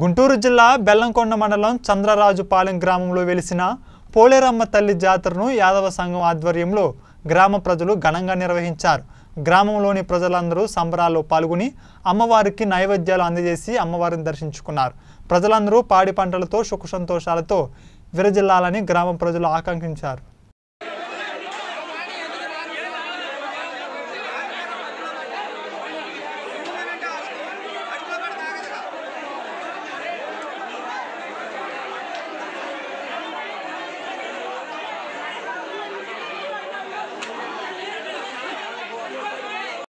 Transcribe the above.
గుంటూరు జిల్లా బెల్లంకొండ మండలం చంద్రరాజుపాలెం గ్రామంలో వెలిసిన పోలేరమ్మ తల్లి జాతరను యాదవ సంఘం ఆధ్వర్యంలో గ్రామ ప్రజలు ఘనంగా నిర్వహించారు గ్రామంలోని ప్రజలందరూ సంబరాల్లో పాల్గొని అమ్మవారికి నైవేద్యాలు అందజేసి అమ్మవారిని దర్శించుకున్నారు ప్రజలందరూ పాడి పంటలతో సుఖ సంతోషాలతో విరజిల్లాలని గ్రామ ప్రజలు ఆకాంక్షించారు